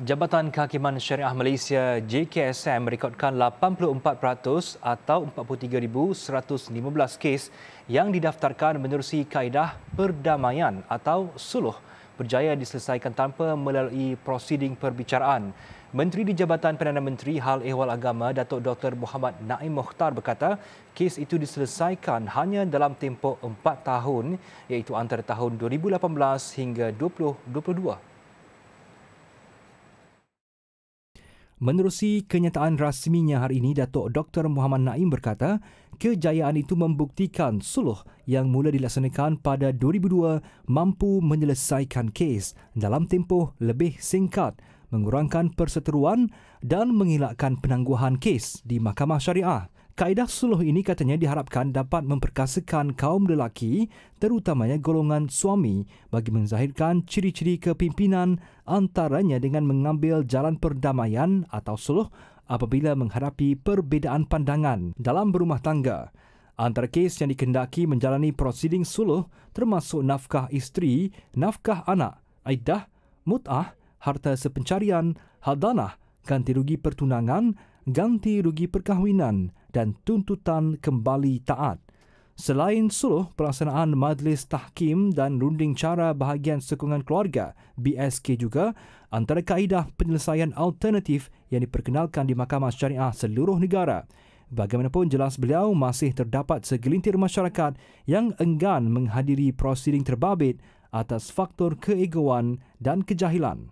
Jabatan Kehakiman Syariah Malaysia JKSM merekodkan 84% atau 43,115 kes yang didaftarkan menerusi kaedah perdamaian atau suluh berjaya diselesaikan tanpa melalui prosiding perbicaraan. Menteri di Jabatan Perdana Menteri Hal Ehwal Agama Datuk Dr. Muhammad Naim Mokhtar berkata kes itu diselesaikan hanya dalam tempoh 4 tahun iaitu antara tahun 2018 hingga 2022. Menerusi kenyataan rasminya hari ini, Datuk Dr. Muhammad Naim berkata, kejayaan itu membuktikan suluh yang mula dilaksanakan pada 2002 mampu menyelesaikan kes dalam tempoh lebih singkat, mengurangkan perseteruan dan mengelakkan penangguhan kes di Mahkamah Syariah. Kaedah suluh ini katanya diharapkan dapat memperkasakan kaum lelaki, terutamanya golongan suami, bagi menzahirkan ciri-ciri kepimpinan antaranya dengan mengambil jalan perdamaian atau suluh apabila menghadapi perbedaan pandangan dalam berumah tangga. Antara kes yang dikendaki menjalani prosiding suluh termasuk nafkah isteri, nafkah anak, aidah, mut'ah, harta sepencarian, hadanah, ganti rugi pertunangan, ganti rugi perkahwinan, dan tuntutan kembali taat. Selain suluh pelaksanaan majlis tahkim dan runding cara bahagian sokongan keluarga, BSK juga, antara kaedah penyelesaian alternatif yang diperkenalkan di Mahkamah Syariah seluruh negara. Bagaimanapun jelas beliau masih terdapat segelintir masyarakat yang enggan menghadiri prosiding terbabit atas faktor keegoan dan kejahilan.